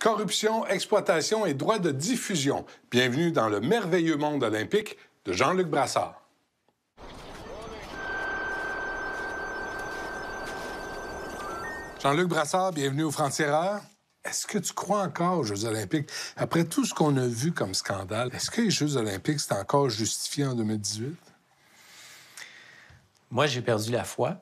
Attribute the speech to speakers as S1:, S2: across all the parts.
S1: corruption, exploitation et droits de diffusion. Bienvenue dans le merveilleux monde olympique de Jean-Luc Brassard. Jean-Luc Brassard, bienvenue au Frontières. Est-ce que tu crois encore aux Jeux olympiques? Après tout ce qu'on a vu comme scandale, est-ce que les Jeux olympiques, c'est
S2: encore justifié en 2018? Moi, j'ai perdu la foi.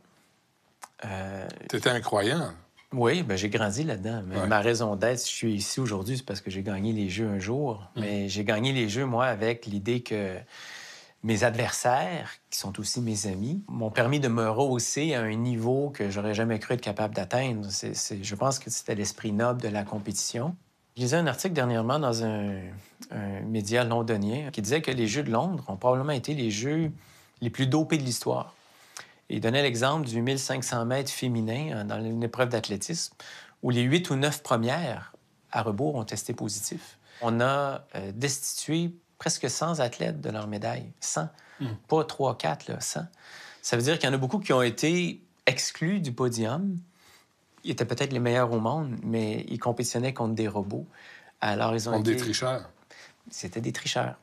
S2: Euh... T'étais incroyable. Oui, ben j'ai grandi là-dedans. Ma raison d'être, je suis ici aujourd'hui, c'est parce que j'ai gagné les Jeux un jour. Mm. Mais j'ai gagné les Jeux, moi, avec l'idée que mes adversaires, qui sont aussi mes amis, m'ont permis de me rehausser à un niveau que j'aurais jamais cru être capable d'atteindre. je pense que c'était l'esprit noble de la compétition. Je lisais un article dernièrement dans un média londonien qui disait que les Jeux de Londres ont probablement été les Jeux les plus dopés de l'histoire. Il donnait l'exemple du 1500 mètres féminin euh, dans une épreuve d'athlétisme, où les huit ou neuf premières à rebours ont testé positif. On a euh, destitué presque 100 athlètes de leur médaille. 100. Hmm. Pas 3, 4, là, 100. Ça veut dire qu'il y en a beaucoup qui ont été exclus du podium. Ils étaient peut-être les meilleurs au monde, mais ils compétitionnaient contre des robots. Alors, ils ont contre des tricheurs. C'était des tricheurs.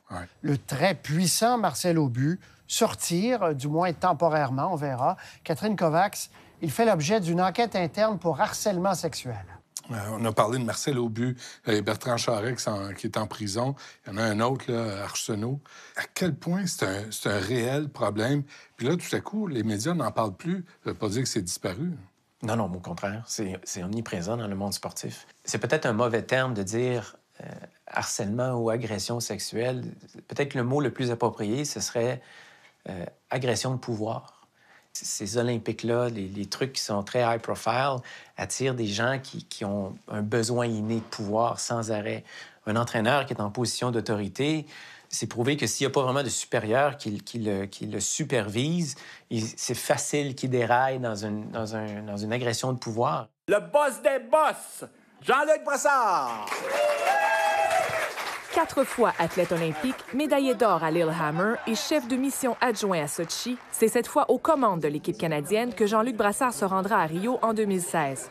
S2: Le très puissant Marcel Aubu sortir, euh, du moins temporairement, on verra. Catherine Kovacs, il fait l'objet d'une enquête interne pour harcèlement sexuel.
S1: Euh, on a parlé de Marcel Aubu et Bertrand Charest qui est en prison. Il y en a un autre, là, Arsenault. À quel point c'est un, réel problème? Puis là, tout à coup, les médias n'en parlent plus.
S2: Ça veut pas dire que c'est disparu. Non, non, au contraire. C'est omniprésent dans le monde sportif. C'est peut-être un mauvais terme de dire euh, harcèlement ou agression sexuelle. Peut-être que le mot le plus approprié, ce serait euh, agression de pouvoir. Ces Olympiques-là, les, trucs qui sont très high profile, attirent des gens qui, ont un besoin inné de pouvoir sans arrêt. Un entraîneur qui est en position d'autorité, c'est prouvé que s'il n'y a pas vraiment de supérieur qui, le, supervise, c'est facile qu'il déraille dans une, dans, une agression de pouvoir. Le boss des boss, Jean-Luc Brassard! Quatre fois athlète olympique, médaillé d'or à Lillehammer et chef de mission adjoint à Sochi, c'est cette fois aux commandes de l'équipe canadienne que Jean-Luc Brassard se rendra à Rio en 2016.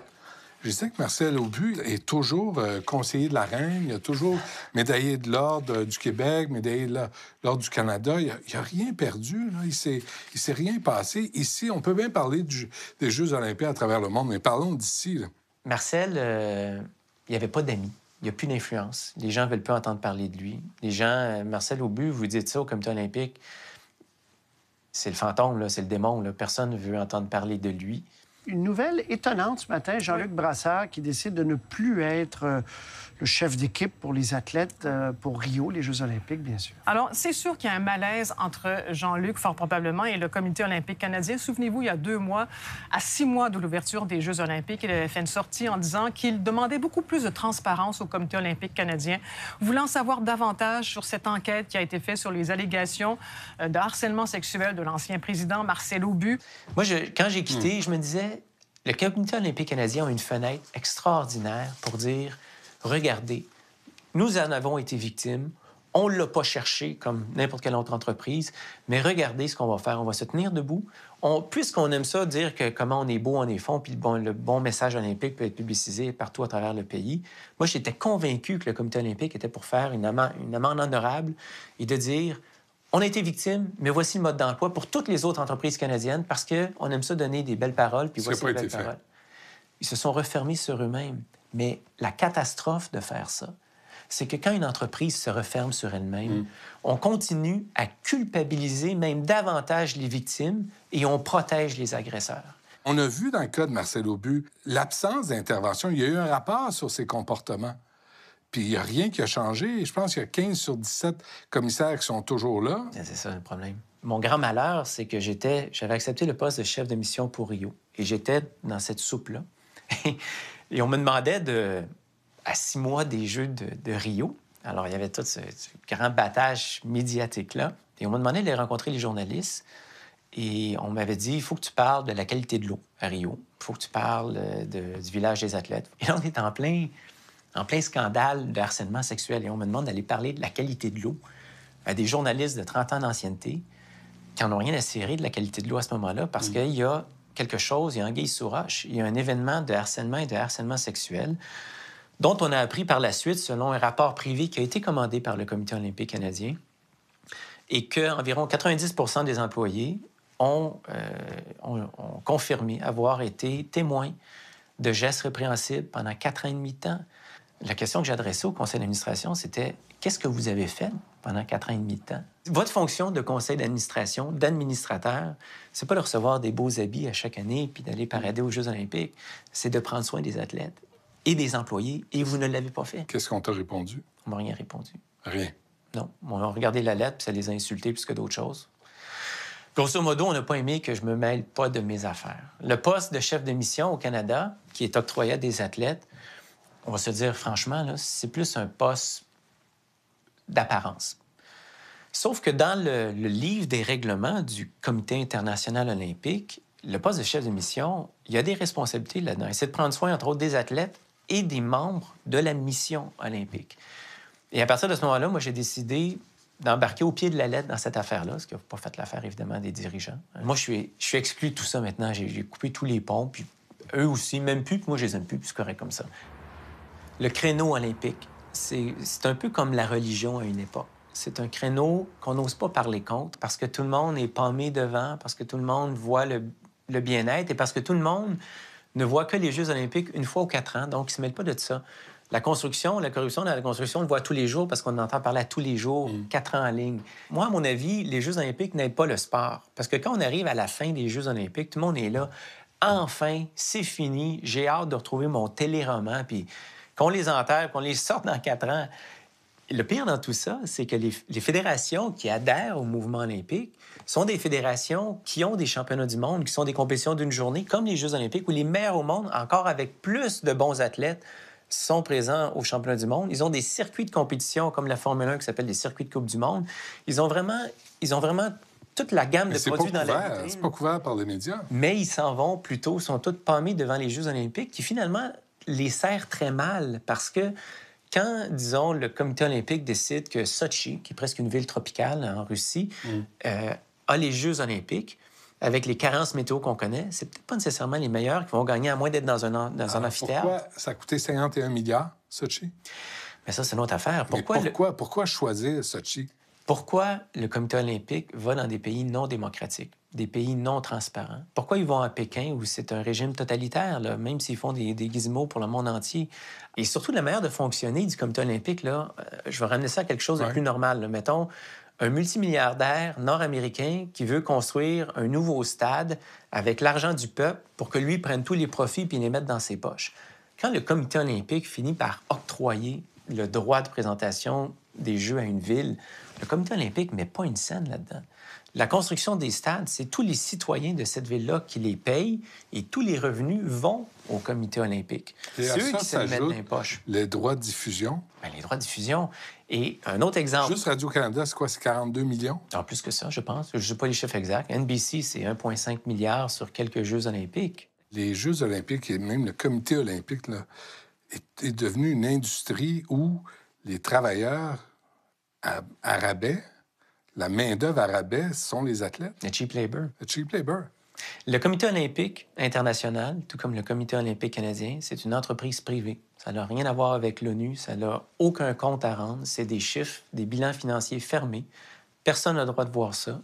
S1: Je sais que Marcel Aubu est toujours euh, conseiller de la reine, il a toujours médaillé de l'ordre du Québec, médaillé de l'ordre du Canada. Il n'a rien perdu, il ne s'est rien passé. Ici, on peut bien parler du, des Jeux olympiques à travers le monde, mais parlons d'ici.
S2: Marcel, euh, il n'y avait pas d'amis il n'y a plus d'influence. Les gens ne veulent plus entendre parler de lui. Les gens, euh, Marcel Aubu, vous dites ça au comité olympique, c'est le fantôme, c'est le démon. Personne ne veut entendre parler de lui une nouvelle étonnante ce matin. Jean-Luc Brassard qui décide de ne plus être euh, le chef d'équipe pour les athlètes euh, pour Rio, les Jeux olympiques, bien sûr. Alors, c'est sûr qu'il y a un malaise entre Jean-Luc, fort probablement, et le Comité olympique canadien. Souvenez-vous, il y a deux mois, à six mois de l'ouverture des Jeux olympiques, il avait fait une sortie en disant qu'il demandait beaucoup plus de transparence au Comité olympique canadien, voulant savoir davantage sur cette enquête qui a été faite sur les allégations euh, de harcèlement sexuel de l'ancien président Marcel Aubu. Moi, quand j'ai quitté, hmm. je me disais, le Comité olympique canadien a une fenêtre extraordinaire pour dire, regardez, nous en avons été victimes, on ne l'a pas cherché comme n'importe quelle autre entreprise, mais regardez ce qu'on va faire. On va se tenir debout. puisqu'on aime ça, dire que comment on est beau, on est fond, puis le bon, message olympique peut être publicisé partout à travers le pays. Moi, j'étais convaincu que le comité olympique était pour faire une amende honorable et de dire on a été victime, mais voici le mode d'emploi pour toutes les autres entreprises canadiennes parce qu'on aime ça donner des belles paroles, puis voici les belles paroles. Ils se sont refermés sur eux-mêmes. Mais la catastrophe de faire ça, c'est que quand une entreprise se referme sur elle-même, mm. on continue à culpabiliser même davantage les victimes et on protège les agresseurs.
S1: On a vu dans le cas de Marcel Aubu l'absence d'intervention. Il y a eu un rapport sur ses comportements.
S2: Puis il n'y a rien qui a changé. Je pense qu'il y a 15 sur 17 commissaires qui sont toujours là. C'est ça le problème. Mon grand malheur, c'est que j'étais, j'avais accepté le poste de chef de mission pour Rio et j'étais dans cette soupe-là. et on me demandait de, à six mois des Jeux de, Rio. Alors, il y avait tout ce, grand battage médiatique-là. Et on m'a demandé de les rencontrer les journalistes. Et on m'avait dit, il faut que tu parles de la qualité de l'eau à Rio. Il faut que tu parles euh, du village des athlètes. Et là, on est en plein en plein scandale de harcèlement sexuel. Et on me demande d'aller parler de la qualité de l'eau à des journalistes de 30 ans d'ancienneté qui n'en ont rien à cirer de la qualité de l'eau à ce moment-là parce mm. qu'il y a quelque chose, il y a guise sous roche, il y a un événement de harcèlement et de harcèlement sexuel dont on a appris par la suite, selon un rapport privé qui a été commandé par le Comité olympique canadien, et qu'environ 90 des employés euh, ont, confirmé avoir été témoins de gestes répréhensibles pendant quatre ans et demi de temps. La question que j'adressais au conseil d'administration, c'était qu'est-ce que vous avez fait pendant quatre ans et demi de temps? Votre fonction de conseil d'administration, d'administrateur, c'est pas de recevoir des beaux habits à chaque année puis d'aller parader aux Jeux olympiques. C'est de prendre soin des athlètes et des employés, et vous ne l'avez pas fait. Qu'est-ce qu'on t'a répondu? On m'a rien répondu. Rien? Non. On a regardé la lettre, puis ça les a insultés plus que d'autres choses. Grosso modo, on n'a pas aimé que je me mêle pas de mes affaires. Le poste de chef de mission au Canada, qui est octroyé à des athlètes, on va se dire franchement, c'est plus un poste d'apparence. Sauf que dans le, livre des règlements du Comité international olympique, le poste de chef de mission, il y a des responsabilités là-dedans. C'est de prendre soin, entre autres, des athlètes et des membres de la mission olympique. Et à partir de ce moment-là, moi, j'ai décidé d'embarquer au pied de la lettre dans cette affaire-là, ce qui n'a pas fait l'affaire, évidemment, des dirigeants. Moi, je suis, je suis exclu de tout ça maintenant. J'ai coupé tous les ponts, puis eux aussi, même plus, puis moi, je les aime plus, puis c'est correct comme ça. Le créneau olympique, c'est un peu comme la religion à une époque. C'est un créneau qu'on n'ose pas parler contre parce que tout le monde est palmé devant, parce que tout le monde voit le, bien-être et parce que tout le monde ne voit que les Jeux olympiques une fois ou quatre ans, donc ils ne se mêle pas de ça. La construction, la corruption dans la construction, on le voit tous les jours parce qu'on entend parler à tous les jours, mm. quatre ans en ligne. Moi, à mon avis, les Jeux olympiques n'aident pas le sport. Parce que quand on arrive à la fin des Jeux olympiques, tout le monde est là. Enfin, c'est fini. J'ai hâte de retrouver mon téléroman. Puis qu'on les enterre, qu'on les sorte dans quatre ans. Le pire dans tout ça, c'est que les, fédérations qui adhèrent au mouvement olympique sont des fédérations qui ont des championnats du monde, qui sont des compétitions d'une journée, comme les Jeux olympiques, où les meilleurs au monde, encore avec plus de bons athlètes, sont présents aux championnats du monde. Ils ont des circuits de compétition, comme la Formule 1 qui s'appelle des circuits de Coupe du monde. Ils ont vraiment, ils ont vraiment toute la gamme de produits pas couvert, dans la C'est pas
S1: couvert par les médias.
S2: Mais ils s'en vont plutôt, sont tous pâmés devant les Jeux olympiques qui finalement les sert très mal parce que quand, disons, le comité olympique décide que Sochi, qui est presque une ville tropicale en Russie, mm. euh, a les Jeux olympiques, avec les carences météo qu'on connaît, c'est peut-être pas nécessairement les meilleurs qui vont gagner à moins d'être dans un, dans un amphithéâtre. Pourquoi ça a coûté 51 milliards, Sochi? Mais ça, c'est notre affaire. Pourquoi, pourquoi choisir Sochi? Pourquoi le comité olympique va dans des pays non démocratiques, des pays non transparents? Pourquoi ils vont à Pékin où c'est un régime totalitaire, même s'ils font des, des pour le monde entier? Et surtout, la manière de fonctionner du comité olympique, là, euh, je vais ramener ça à quelque chose de plus normal. Mettons, un multimilliardaire nord-américain qui veut construire un nouveau stade avec l'argent du peuple pour que lui prenne tous les profits puis les mette dans ses poches. Quand le comité olympique finit par octroyer le droit de présentation des Jeux à une ville, le comité olympique met pas une scène là-dedans. La construction des stades, c'est tous les citoyens de cette ville-là qui les payent et tous les revenus vont au comité olympique. C'est eux qui se mettent dans les poches. Les droits de diffusion? Ben, les droits de diffusion. Et un autre exemple. Juste Radio-Canada, c'est quoi? C'est 42 millions? En plus que ça, je pense. Je ne sais pas les chiffres exacts. NBC, c'est 1,5 milliard sur quelques Jeux olympiques. Les Jeux olympiques et même le comité olympique là, est devenu une
S1: industrie où les travailleurs arabais, la
S2: main-d'œuvre à sont les athlètes. Le cheap labor. Le cheap Le Comité olympique international, tout comme le Comité olympique canadien, c'est une entreprise privée. Ça n'a rien à voir avec l'ONU, ça n'a aucun compte à rendre. C'est des chiffres, des bilans financiers fermés. Personne n'a le droit de voir ça.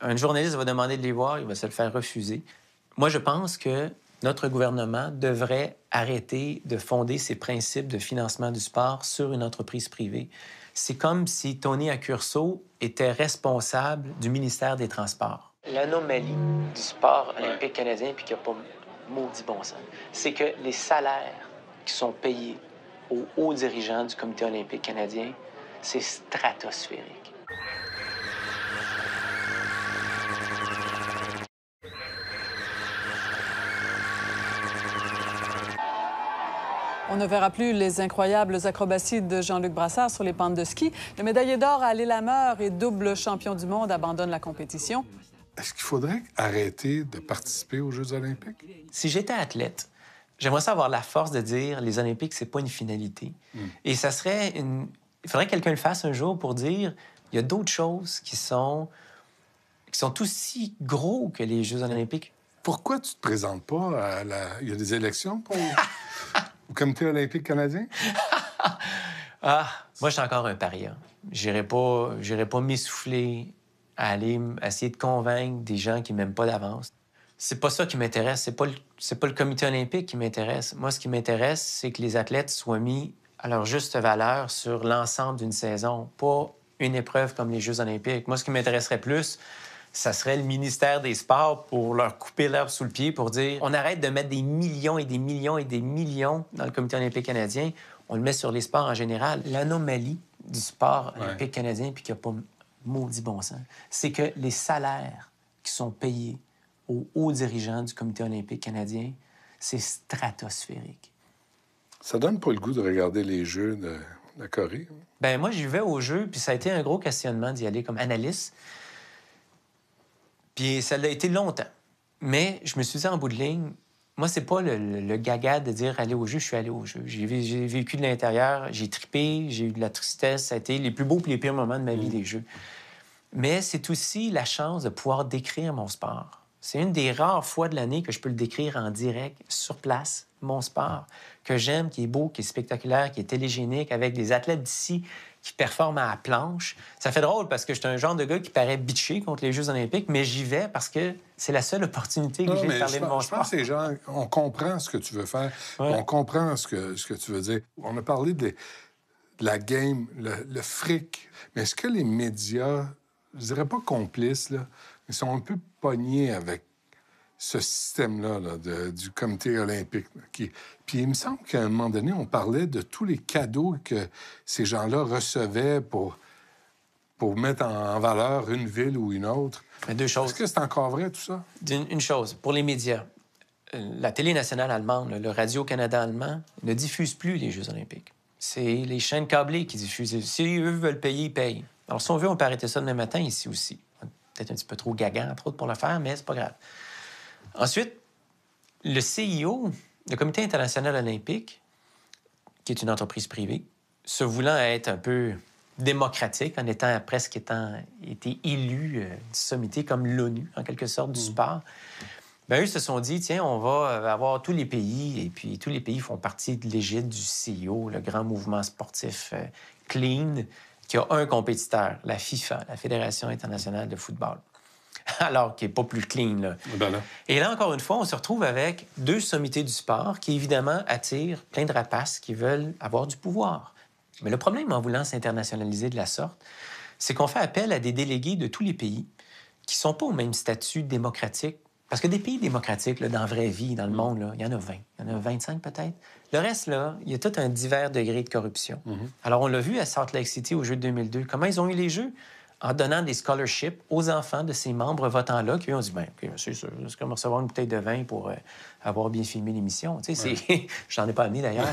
S2: Un journaliste va demander de les voir, il va se le faire refuser. Moi, je pense que notre gouvernement devrait arrêter de fonder ses principes de financement du sport sur une entreprise privée c'est comme si Tony Accurso était responsable du ministère des Transports. L'anomalie du sport olympique canadien, puis qu'il n'y pas maudit bon sens, c'est que les salaires qui sont payés aux hauts dirigeants du Comité olympique canadien, c'est stratosphérique. On ne verra plus les incroyables acrobaties de Jean-Luc Brassard sur les pentes de ski. Le médaillé d'or à Lameur et double champion du monde abandonne la compétition. Est-ce qu'il faudrait arrêter de participer aux Jeux olympiques? Si j'étais athlète, j'aimerais savoir avoir la force de dire les Olympiques, c'est pas une finalité. Hmm. Et ça serait une... Il faudrait que quelqu'un le fasse un jour pour dire il y a d'autres choses qui sont... qui sont aussi gros que les Jeux olympiques. Pourquoi tu te
S1: présentes pas à la... Il y a des élections pour... au comité olympique canadien?
S2: ah, moi, je suis encore un paria. J'irai pas, pas m'essouffler à aller essayer de convaincre des gens qui m'aiment pas d'avance. C'est pas ça qui m'intéresse. C'est pas c'est pas le comité olympique qui m'intéresse. Moi, ce qui m'intéresse, c'est que les athlètes soient mis à leur juste valeur sur l'ensemble d'une saison, pas une épreuve comme les Jeux olympiques. Moi, ce qui m'intéresserait plus, ça serait le ministère des Sports pour leur couper l'herbe sous le pied, pour dire on arrête de mettre des millions et des millions et des millions dans le Comité olympique canadien, on le met sur les sports en général. L'anomalie du sport olympique canadien, puis qu'il n'a pas maudit bon sens, c'est que les salaires qui sont payés aux hauts dirigeants du Comité olympique canadien, c'est stratosphérique.
S1: Ça donne pas le goût de regarder les Jeux de la Corée?
S2: Ben moi, j'y vais aux Jeux, puis ça a été un gros questionnement d'y aller comme analyste. Puis ça l'a été longtemps. Mais je me suis dit, en bout de ligne, moi, c'est pas le, gagade gaga de dire aller au jeu, je suis allé au jeu. J'ai vécu de l'intérieur, j'ai tripé, j'ai eu de la tristesse. Ça a été les plus beaux et les pires moments de ma vie, des mm. les jeux. Mais c'est aussi la chance de pouvoir décrire mon sport. C'est une des rares fois de l'année que je peux le décrire en direct, sur place, mon sport, que j'aime, qui est beau, qui est spectaculaire, qui est télégénique, avec des athlètes d'ici, qui performe à la planche. Ça fait drôle parce que j'étais un genre de gars qui paraît bitché contre les Jeux olympiques, mais j'y vais parce que c'est la seule opportunité que j'ai de parler de mon je Pense
S1: que gens, on comprend ce que tu veux faire, on comprend ce que, ce que tu veux dire. On a parlé de, la game, le, fric, mais est-ce que les médias, je dirais pas complices, là, ils sont un peu pognés avec ce système-là là, du comité olympique. qui... Puis il me semble qu'à un moment donné, on parlait de tous les cadeaux que ces gens-là recevaient pour, pour mettre en, valeur
S2: une ville ou une autre. Mais deux choses. Est-ce que c'est encore vrai, tout ça? Une, chose, pour les médias, euh, la télé nationale allemande, le Radio-Canada allemand, ne diffuse plus les Jeux olympiques. C'est les chaînes câblées qui diffusent. Si eux veulent payer, ils payent. Alors, si on veut, on peut arrêter ça demain matin ici aussi. Peut-être un petit peu trop gagant entre autres, pour le faire, mais c'est pas grave. Ensuite, le CIO, le Comité international olympique, qui est une entreprise privée, se voulant être un peu démocratique, en étant presque étant été élu euh, du sommité comme l'ONU, en quelque sorte, du mm. sport, ben, eux se sont dit, tiens, on va euh, avoir tous les pays, et puis tous les pays font partie de l'égide du CIO, le grand mouvement sportif euh, clean, qui a un compétiteur, la FIFA, la Fédération internationale de football. alors qu'il n'est pas plus clean. Ben là. Et là, encore une fois, on se retrouve avec deux sommités du sport qui, évidemment, attirent plein de rapaces qui veulent avoir du pouvoir. Mais le problème en voulant s'internationaliser de la sorte, c'est qu'on fait appel à des délégués de tous les pays qui ne sont pas au même statut démocratique. Parce que des pays démocratiques, dans la vraie vie, dans le monde, il y en a 20, il y en a 25 peut-être. Le reste, là, il y a tout un divers degré de corruption. Mm-hmm. Alors, on l'a vu à Salt Lake City au jeu de 2002. Comment ils ont eu les jeux? en donnant des scholarships aux enfants de ces membres votants-là qui ont dit Bien, c'est sûr, c'est comme recevoir une bouteille de vin pour euh, avoir bien filmé l'émission. Tu sais, Je n'en ai pas amené d'ailleurs,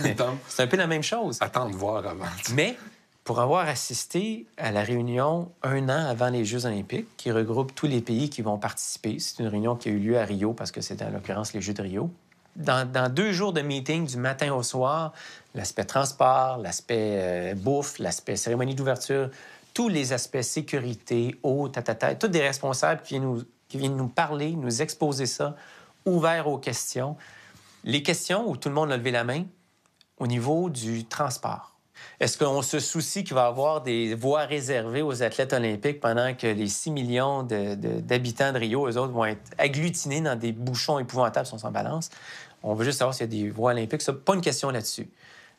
S2: c'est un peu la même chose. Attendre de voir avant. mais pour avoir assisté à la réunion un an avant les Jeux olympiques, qui regroupe tous les pays qui vont participer, c'est une réunion qui a eu lieu à Rio parce que c'était en l'occurrence les Jeux de Rio. Dans, deux jours de meeting du matin au soir, l'aspect transport, l'aspect euh, bouffe, l'aspect cérémonie d'ouverture, tous les aspects sécurité, eau, tatata, tous des responsables qui viennent, nous, qui viennent nous parler, nous exposer ça, ouverts aux questions. Les questions où tout le monde a levé la main, au niveau du transport. Est-ce qu'on se soucie qu'il va y avoir des voies réservées aux athlètes olympiques pendant que les 6 millions d'habitants de, de, Rio, eux autres, vont être agglutinés dans des bouchons épouvantables si on s'en balance? On veut juste savoir s'il y a des voies olympiques. Ça, pas une question là-dessus.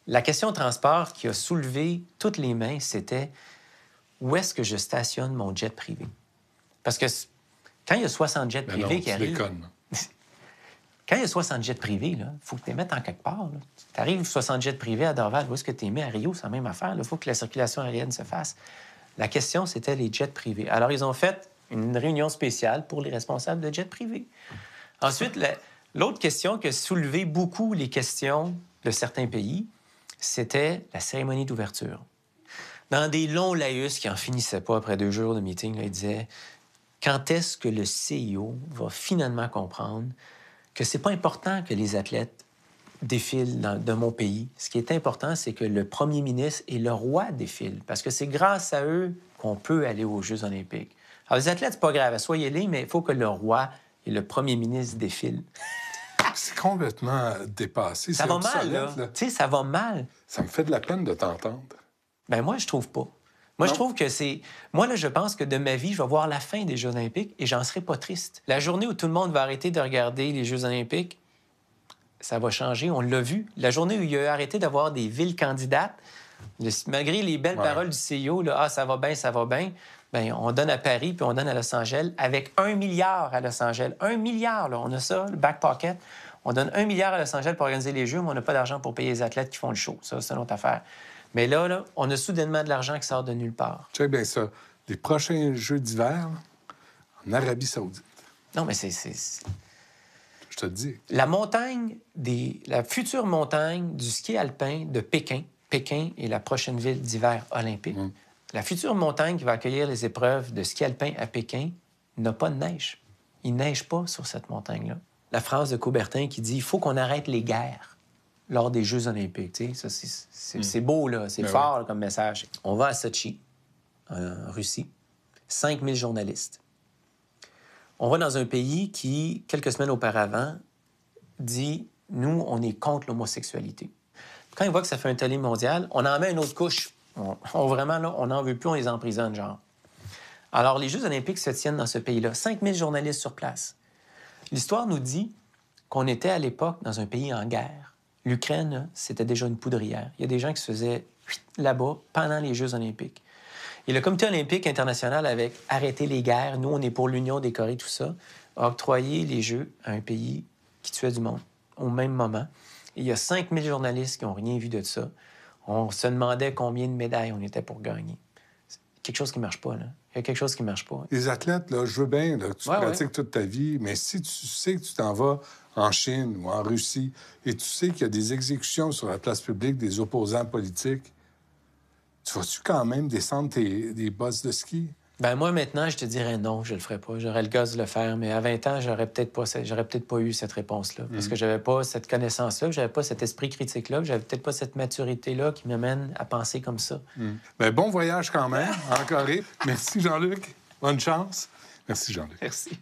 S2: La question transport qui a soulevé toutes les mains, c'était où est-ce que je stationne mon jet privé? Parce que quand il y a 60 jets ben privés non, qui arrivent.
S1: quand
S2: il y a 60 jets privés, il faut que tu les mettes en quelque part. Tu arrives 60 jets privés à Dorval, où est-ce que tu les mets à Rio? C'est la même affaire. Il faut que la circulation aérienne se fasse. La question, c'était les jets privés. Alors, ils ont fait une réunion spéciale pour les responsables de jets privés. Ensuite, l'autre question que soulevaient beaucoup les questions de certains pays, c'était la cérémonie d'ouverture dans des longs laïus qui en finissaient pas après deux jours de meeting, il disait quand est-ce que le CIO e va finalement comprendre que c'est pas important que les athlètes défilent dans, de mon pays. Ce qui est important, c'est que le premier ministre et le roi défilent, parce que c'est grâce à eux qu'on peut aller aux Jeux olympiques. Alors, les athlètes, c'est pas grave, soyez-les, mais il faut que le roi et le premier ministre défilent. c'est complètement dépassé. Ça va Tu sais, ça va mal. Ça me fait de la peine de t'entendre. Ben moi, je trouve pas. Moi, je trouve que c'est. Moi, là, je pense que de ma vie, je vais voir la fin des Jeux Olympiques et j'en serai pas triste. La journée où tout le monde va arrêter de regarder les Jeux Olympiques, ça va changer. On l'a vu. La journée où il a arrêté d'avoir des villes candidates, malgré les belles paroles du CEO, là, ah, ça va bien, ça va bien, Bien, on donne à Paris puis on donne à Los Angeles avec un milliard à Los Angeles. Un milliard, là, on a ça, le back pocket. On donne un milliard à Los Angeles pour organiser les Jeux, mais on n'a pas d'argent pour payer les athlètes qui font le show. Ça, c'est notre affaire. Mais là, on a soudainement de l'argent qui sort de nulle part. sais bien ça. Les prochains Jeux d'hiver en Arabie Saoudite. Non, mais c'est. Je te dis. La montagne, la future montagne du ski alpin de Pékin. Pékin est la prochaine ville d'hiver olympique. Hum. La future montagne qui va accueillir les épreuves de ski alpin à Pékin n'a pas de neige. Il neige pas sur cette montagne-là. La phrase de Coubertin qui dit il faut qu'on arrête les guerres lors des Jeux olympiques. Hmm. C'est beau, là, c'est ben fort comme message. On va à Sochi, en Russie, 5000 journalistes. On va dans un pays qui, quelques semaines auparavant, dit, nous, on est contre l'homosexualité. Quand ils voit que ça fait un télé mondial, on en met une autre couche. On, vraiment, là, on n'en veut plus, on les emprisonne, genre. Alors, les Jeux olympiques se tiennent dans ce pays-là. 5000 journalistes sur place. L'histoire nous dit qu'on était à l'époque dans un pays en guerre L'Ukraine, c'était déjà une poudrière. Il y a des gens qui se faisaient là-bas pendant les Jeux olympiques. Et le Comité olympique international, avec arrêté les guerres, nous, on est pour l'Union des Corées, tout ça, a octroyé les Jeux à un pays qui tuait du monde au même moment. il y a 5000 journalistes qui n'ont rien vu de ça. On se demandait combien de médailles on était pour gagner. C'est quelque chose qui ne marche pas, là y a quelque chose qui marche pas.
S1: Les athlètes, là, je veux bien que tu pratiques toute ta vie, mais si tu sais que tu t'en vas en Chine ou en Russie et tu sais qu'il y a des exécutions sur la place publique des opposants politiques, tu vas-tu quand même descendre tes, des bosses de ski?
S2: Ben moi, maintenant, je te dirais non, je le ferais pas. J'aurais le gosse de le faire, mais à 20 ans, j'aurais peut-être pas, j'aurais peut-être pas eu cette réponse-là. Parce mm-hmm. que j'avais pas cette connaissance-là, j'avais pas cet esprit critique-là, j'avais peut-être pas cette maturité-là qui m'amène à penser comme ça. Mm. Ben, bon voyage quand même, en hein, Corée. Merci, Jean-Luc. Bonne
S1: chance. Merci, Jean-Luc. Merci.